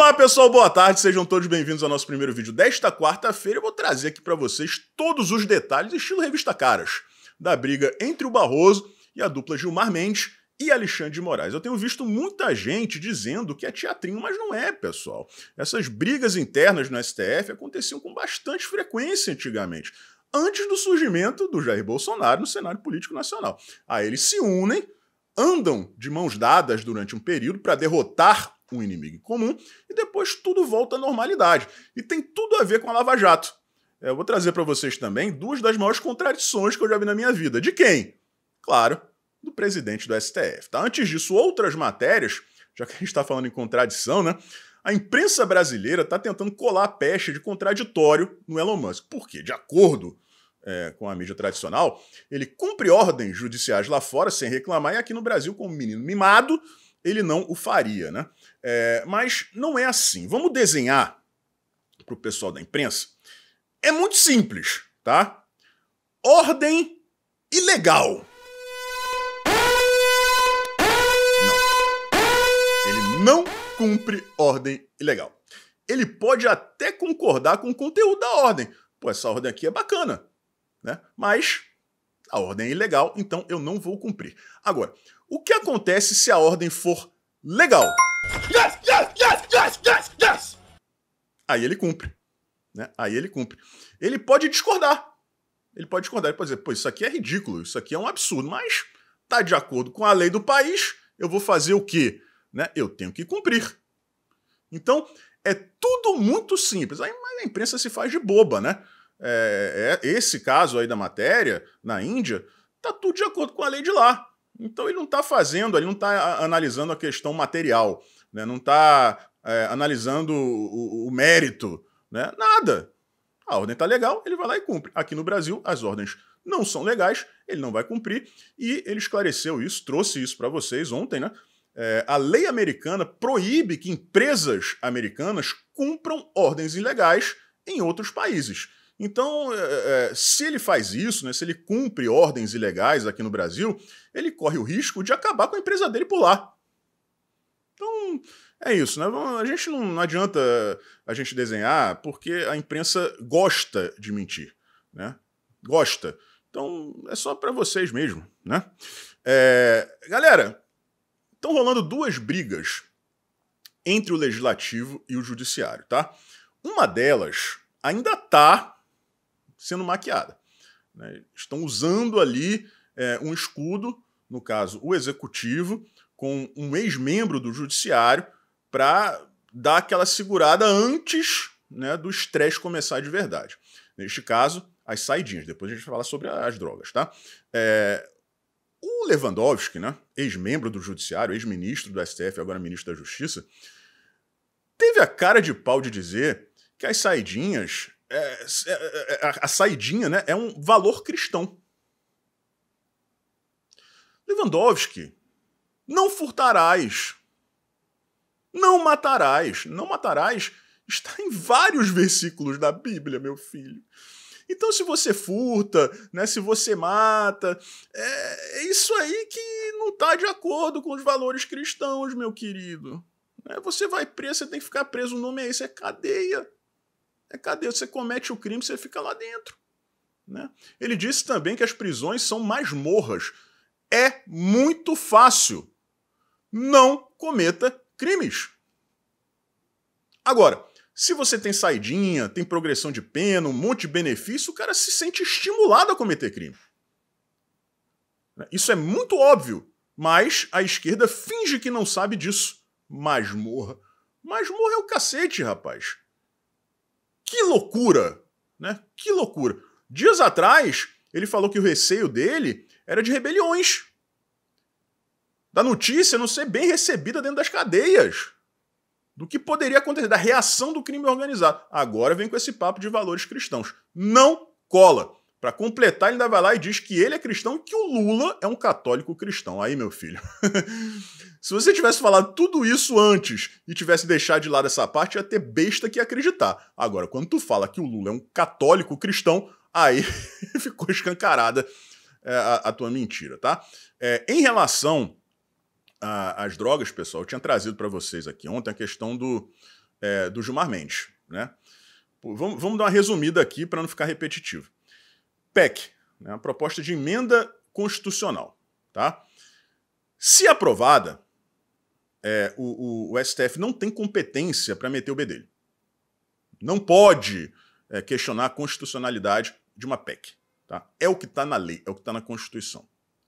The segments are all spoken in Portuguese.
Olá pessoal, boa tarde, sejam todos bem-vindos ao nosso primeiro vídeo desta quarta-feira. Eu vou trazer aqui para vocês todos os detalhes, estilo revista Caras, da briga entre o Barroso e a dupla Gilmar Mendes e Alexandre de Moraes. Eu tenho visto muita gente dizendo que é teatrinho, mas não é, pessoal. Essas brigas internas no STF aconteciam com bastante frequência antigamente, antes do surgimento do Jair Bolsonaro no cenário político nacional. Aí eles se unem andam de mãos dadas durante um período para derrotar um inimigo comum, e depois tudo volta à normalidade. E tem tudo a ver com a Lava Jato. É, eu vou trazer para vocês também duas das maiores contradições que eu já vi na minha vida. De quem? Claro, do presidente do STF. Tá? Antes disso, outras matérias, já que a gente está falando em contradição, né? A imprensa brasileira está tentando colar a pecha de contraditório no Elon Musk. Por quê? De acordo é, com a mídia tradicional, ele cumpre ordens judiciais lá fora sem reclamar e aqui no Brasil, como um menino mimado, ele não o faria, né? É, mas não é assim. Vamos desenhar para o pessoal da imprensa. É muito simples, tá? Ordem ilegal. Não. Ele não cumpre ordem ilegal. Ele pode até concordar com o conteúdo da ordem. Pô, essa ordem aqui é bacana, né? Mas a ordem é ilegal, então eu não vou cumprir. Agora, o que acontece se a ordem for legal? Yes, yes, yes, Aí ele cumpre. Né? Aí ele cumpre. Ele pode discordar. Ele pode discordar. Ele pode dizer, pô, isso aqui é ridículo, isso aqui é um absurdo, mas tá de acordo com a lei do país, eu vou fazer o quê? Né? Eu tenho que cumprir. Então, é tudo muito simples. Aí a imprensa se faz de boba, né? é, é, esse caso aí da matéria, na Índia, tá tudo de acordo com a lei de lá. Então ele não está fazendo, ele não está analisando a questão material, né? não está é, analisando o, o, mérito, né? nada. A ordem está legal, ele vai lá e cumpre. Aqui no Brasil, as ordens não são legais, ele não vai cumprir, e ele esclareceu isso, trouxe isso para vocês ontem, né? É, a lei americana proíbe que empresas americanas cumpram ordens ilegais em outros países. Então, é, é, é, se ele faz isso, né, se ele cumpre ordens ilegais aqui no Brasil, ele corre o risco de acabar com a empresa dele por lá. Então, é isso, né? A gente não, não adianta é, a gente desenhar porque a imprensa gosta de mentir, né? Gosta. Então, é só para vocês mesmo, né? É, galera, estão rolando duas brigas entre o legislativo e o judiciário, tá? Uma delas ainda tá sendo maquiada. Né? Estão usando ali é, um escudo, no caso o executivo, com um ex-membro do judiciário, para dar aquela segurada antes né, do estresse começar de verdade. Neste caso, as saidinhas. Depois a gente vai falar sobre as drogas, tá? É, o Lewandowski, né, ex-membro do Judiciário, ex-ministro do STF, agora ministro da Justiça, teve a cara de pau de dizer que as saidinhas é, é, é, a, a saidinha né, é um valor cristão. Lewandowski, não furtarás, não matarás. Não matarás está em vários versículos da Bíblia, meu filho. Então, se você furta, né, se você mata, é, é isso aí que não está de acordo com os valores cristãos, meu querido. É, você vai preso, você tem que ficar preso. O nome é esse, é cadeia é cadeia. Você comete o crime, você fica lá dentro. Né? Ele disse também que as prisões são masmorras. É muito fácil. Não cometa crimes. Agora, se você tem saidinha, tem progressão de pena, um monte de benefício, o cara se sente estimulado a cometer crime. Né? Isso é muito óbvio, mas a esquerda finge que não sabe disso. Masmorra. Masmorra é o cacete, rapaz. Que loucura! Né? Que loucura! Dias atrás, ele falou que o receio dele era de rebeliões. Da notícia não ser bem recebida dentro das cadeias. Do que poderia acontecer, da reação do crime organizado. Agora vem com esse papo de valores cristãos. Não cola. Para completar, ele ainda vai lá e diz que ele é cristão, que o Lula é um católico cristão. Aí, meu filho. Se você tivesse falado tudo isso antes e tivesse deixado de lado essa parte, ia ter besta que acreditar. Agora, quando tu fala que o Lula é um católico cristão, aí ficou escancarada é, a, a, tua mentira, tá? É, em relação às drogas, pessoal, eu tinha trazido para vocês aqui ontem a questão do, é, do Gilmar Mendes, né? vamos, vamos dar uma resumida aqui para não ficar repetitivo. PEC, né, proposta de emenda constitucional. Tá? Se aprovada, é, o, o, o, STF não tem competência para meter o bedelho. Não pode é, questionar a constitucionalidade de uma PEC. Tá? É o que está na lei, é o que está na Constituição.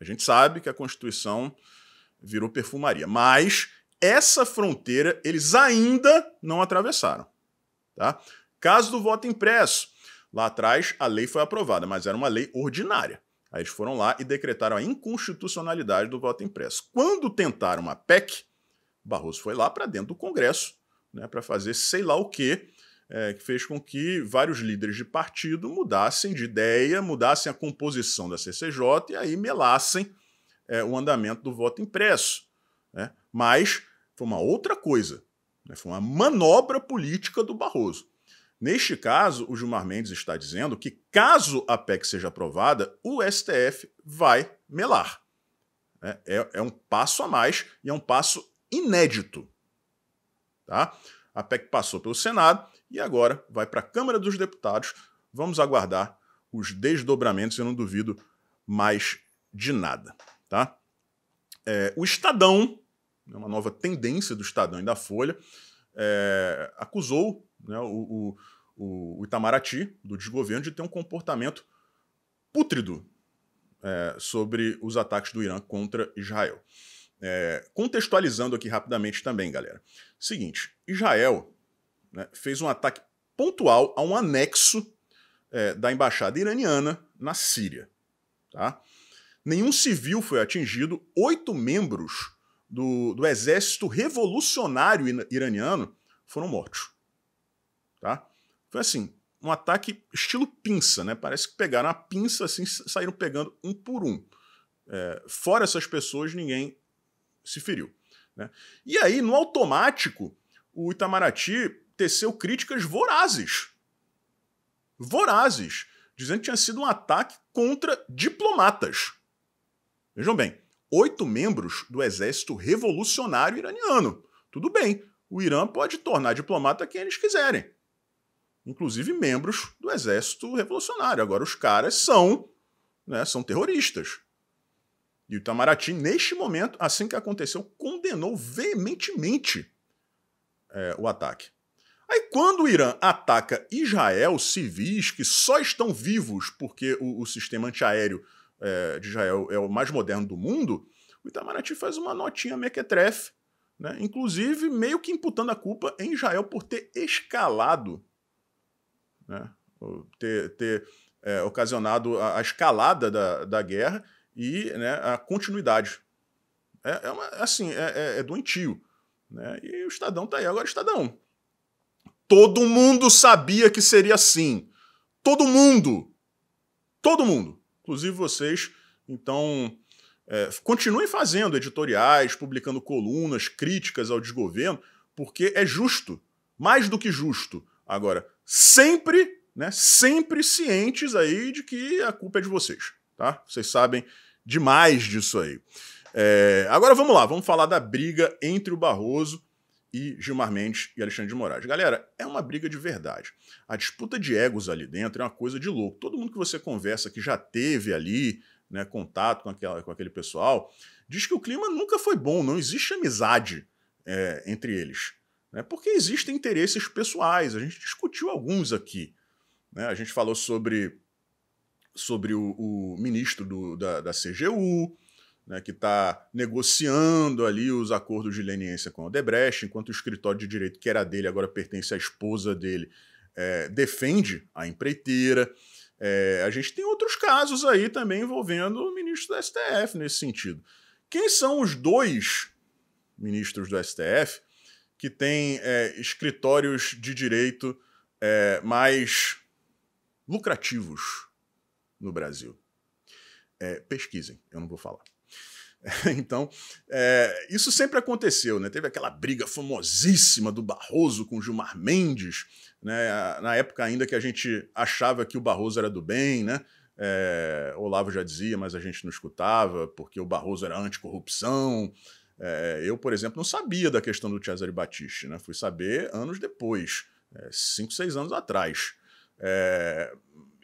A gente sabe que a Constituição virou perfumaria, mas essa fronteira eles ainda não atravessaram. Tá? Caso do voto impresso, Lá atrás, a lei foi aprovada, mas era uma lei ordinária. Aí eles foram lá e decretaram a inconstitucionalidade do voto impresso. Quando tentaram a PEC, Barroso foi lá para dentro do Congresso né, para fazer sei lá o quê, é, que fez com que vários líderes de partido mudassem de ideia, mudassem a composição da CCJ e aí melassem é, o andamento do voto impresso. Né? Mas foi uma outra coisa, né? foi uma manobra política do Barroso. Neste caso, o Gilmar Mendes está dizendo que, caso a PEC seja aprovada, o STF vai melar. É, é, é um passo a mais e é um passo inédito. Tá? A PEC passou pelo Senado e agora vai para a Câmara dos Deputados. Vamos aguardar os desdobramentos, eu não duvido mais de nada. Tá? É, o Estadão, é uma nova tendência do Estadão e da Folha, é, acusou né, o, o, o, Itamaraty, do desgoverno, de ter um comportamento pútrido é, sobre os ataques do Irã contra Israel. É, contextualizando aqui rapidamente também, galera. Seguinte, Israel né, fez um ataque pontual a um anexo é, da embaixada iraniana na Síria. Tá? Nenhum civil foi atingido, oito membros do, do exército revolucionário iraniano foram mortos tá? Foi assim, um ataque estilo pinça, né? Parece que pegaram a pinça assim, saíram pegando um por um. É, fora essas pessoas, ninguém se feriu. Né? E aí, no automático, o Itamaraty teceu críticas vorazes. Vorazes. Dizendo que tinha sido um ataque contra diplomatas. Vejam bem, oito membros do exército revolucionário iraniano. Tudo bem, o Irã pode tornar diplomata quem eles quiserem inclusive membros do exército revolucionário. Agora, os caras são, né, são terroristas. E o Itamaraty, neste momento, assim que aconteceu, condenou veementemente é, o ataque. Aí, quando o Irã ataca Israel, civis que só estão vivos porque o, o sistema antiaéreo é, de Israel é o mais moderno do mundo, o Itamaraty faz uma notinha mequetrefe, né? inclusive meio que imputando a culpa em Israel por ter escalado né? ter, ter é, ocasionado a, a, escalada da, da guerra e né, a continuidade. É, é uma, assim, é, é, é, doentio. Né? E o Estadão tá aí agora, Estadão. Todo mundo sabia que seria assim. Todo mundo. Todo mundo. Inclusive vocês. Então, é, continuem fazendo editoriais, publicando colunas, críticas ao desgoverno, porque é justo. Mais do que justo. Agora, sempre, né, sempre cientes aí de que a culpa é de vocês, tá? Vocês sabem demais disso aí. É, agora vamos lá, vamos falar da briga entre o Barroso e Gilmar Mendes e Alexandre de Moraes. Galera, é uma briga de verdade. A disputa de egos ali dentro é uma coisa de louco. Todo mundo que você conversa que já teve ali né, contato com, aquela, com aquele pessoal diz que o clima nunca foi bom, não existe amizade é, entre eles né? porque existem interesses pessoais. A gente discutiu alguns aqui. Né? A gente falou sobre, sobre o, o ministro do, da, da CGU, né, que está negociando ali os acordos de leniência com o Debrecht, enquanto o escritório de direito que era dele agora pertence à esposa dele, é, defende a empreiteira. É, a gente tem outros casos aí também envolvendo o ministro do STF nesse sentido. Quem são os dois ministros do STF que tem é, escritórios de direito é, mais lucrativos no Brasil. É, pesquisem, eu não vou falar. Então, é, isso sempre aconteceu, né? Teve aquela briga famosíssima do Barroso com Gilmar Mendes, né? Na época ainda que a gente achava que o Barroso era do bem, né? É, Olavo já dizia, mas a gente não escutava, porque o Barroso era anticorrupção. corrupção é, eu, por exemplo, não sabia da questão do Cesare Battisti, né? fui saber anos depois, é, cinco, seis anos atrás. É,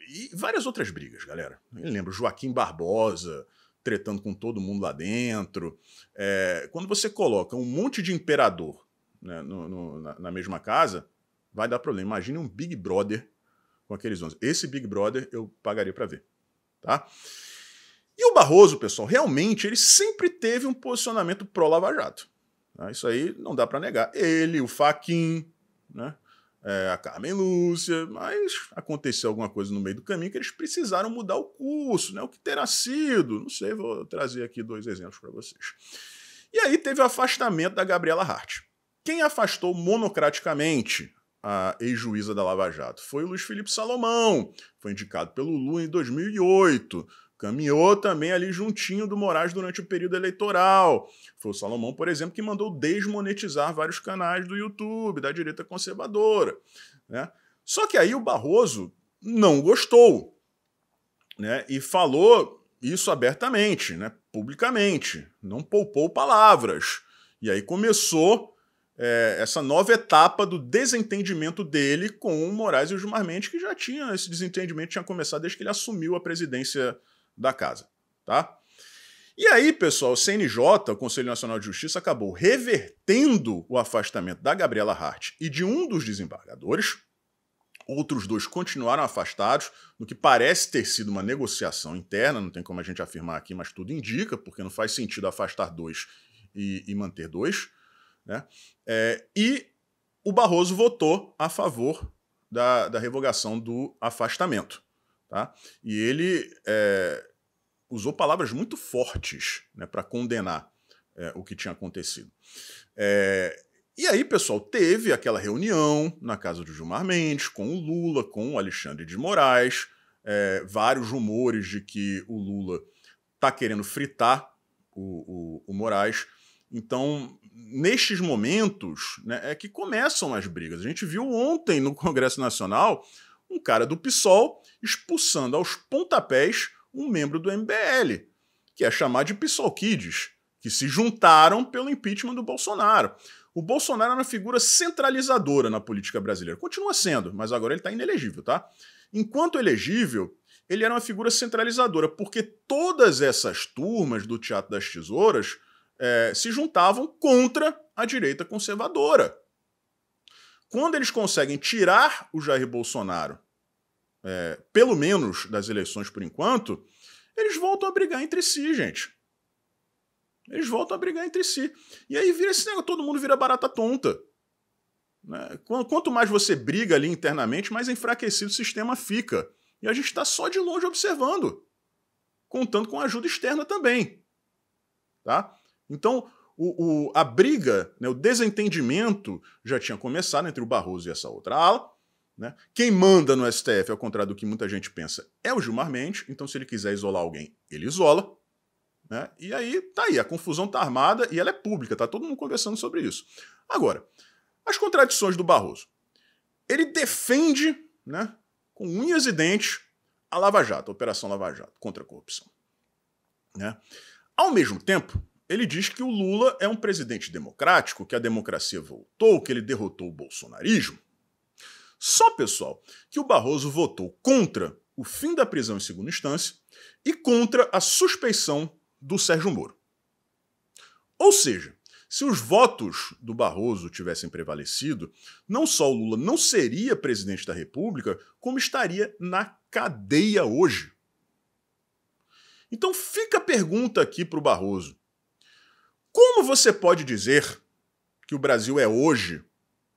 e várias outras brigas, galera. Eu lembro, Joaquim Barbosa tretando com todo mundo lá dentro. É, quando você coloca um monte de imperador né, no, no, na, na, mesma casa, vai dar problema. Imagine um Big Brother com aqueles 11. Esse Big Brother eu pagaria para ver, tá? E o Barroso, pessoal, realmente ele sempre teve um posicionamento pró-Lava Jato. Né? Isso aí não dá para negar. Ele, o Faquin, né? É, a Carmen Lúcia, mas aconteceu alguma coisa no meio do caminho que eles precisaram mudar o curso, né? O que terá sido? Não sei, vou trazer aqui dois exemplos para vocês. E aí teve o afastamento da Gabriela Hart. Quem afastou monocraticamente a ex-juíza da Lava Jato foi o Luiz Felipe Salomão, foi indicado pelo Lula em 2008, Caminhou também ali juntinho do Moraes durante o período eleitoral. Foi o Salomão, por exemplo, que mandou desmonetizar vários canais do YouTube, da direita conservadora. Né? Só que aí o Barroso não gostou né? e falou isso abertamente, né? publicamente, não poupou palavras. E aí começou é, essa nova etapa do desentendimento dele com o Moraes e o Gilmar Mendes, que já tinha, esse desentendimento tinha começado desde que ele assumiu a presidência da casa, tá? E aí, pessoal, o CNJ, o Conselho Nacional de Justiça, acabou revertendo o afastamento da Gabriela Hart e de um dos desembargadores. Outros dois continuaram afastados, no que parece ter sido uma negociação interna, não tem como a gente afirmar aqui, mas tudo indica, porque não faz sentido afastar dois e, e manter dois. Né? É, e o Barroso votou a favor da, da revogação do afastamento. Tá? E ele é, usou palavras muito fortes né, para condenar é, o que tinha acontecido. É, e aí, pessoal, teve aquela reunião na casa do Gilmar Mendes, com o Lula, com o Alexandre de Moraes, é, vários rumores de que o Lula está querendo fritar o, o, o, Moraes. Então, nestes momentos, né, é que começam as brigas. A gente viu ontem no Congresso Nacional um cara do PSOL expulsando aos pontapés um membro do MBL, que é chamado de PSOLKids, que se juntaram pelo impeachment do Bolsonaro. O Bolsonaro é uma figura centralizadora na política brasileira. Continua sendo, mas agora ele está inelegível, tá? Enquanto elegível, ele era uma figura centralizadora, porque todas essas turmas do Teatro das Tesouras é, se juntavam contra a direita conservadora. Quando eles conseguem tirar o Jair Bolsonaro é, pelo menos das eleições por enquanto, eles voltam a brigar entre si, gente. Eles voltam a brigar entre si. E aí vira esse negócio, todo mundo vira barata tonta. Né? Quanto mais você briga ali internamente, mais enfraquecido o sistema fica. E a gente está só de longe observando, contando com ajuda externa também. Tá? Então, o, o, a briga, né, o desentendimento já tinha começado entre o Barroso e essa outra ala. Né? Quem manda no STF, ao contrário do que muita gente pensa, é o Gilmar Mendes, então se ele quiser isolar alguém, ele isola. Né? E aí tá aí, a confusão tá armada e ela é pública, tá todo mundo conversando sobre isso. Agora, as contradições do Barroso. Ele defende, né, com unhas e dentes, a Lava Jato, a Operação Lava Jato, contra a corrupção. Né? Ao mesmo tempo, ele diz que o Lula é um presidente democrático, que a democracia voltou, que ele derrotou o bolsonarismo, só, pessoal, que o Barroso votou contra o fim da prisão em segunda instância e contra a suspeição do Sérgio Moro. Ou seja, se os votos do Barroso tivessem prevalecido, não só o Lula não seria presidente da República, como estaria na cadeia hoje. Então fica a pergunta aqui para o Barroso: como você pode dizer que o Brasil é hoje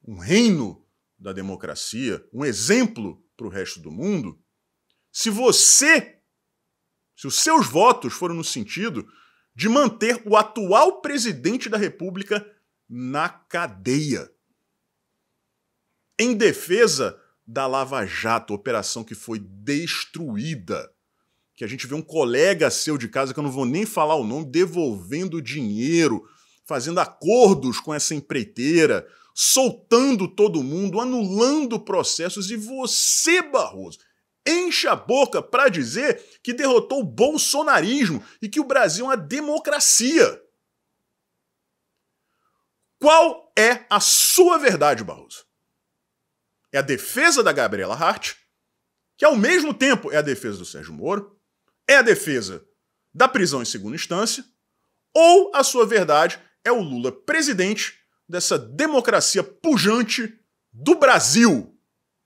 um reino da democracia, um exemplo para o resto do mundo, se você, se os seus votos foram no sentido de manter o atual presidente da República na cadeia, em defesa da Lava Jato, operação que foi destruída. Que a gente vê um colega seu de casa, que eu não vou nem falar o nome, devolvendo dinheiro, fazendo acordos com essa empreiteira, soltando todo mundo, anulando processos e você, Barroso, enche a boca para dizer que derrotou o bolsonarismo e que o Brasil é uma democracia. Qual é a sua verdade, Barroso? É a defesa da Gabriela Hart, que ao mesmo tempo é a defesa do Sérgio Moro, é a defesa da prisão em segunda instância, ou a sua verdade é o Lula presidente dessa democracia pujante do Brasil,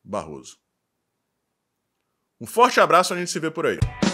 Barroso. Um forte abraço, a gente se vê por aí.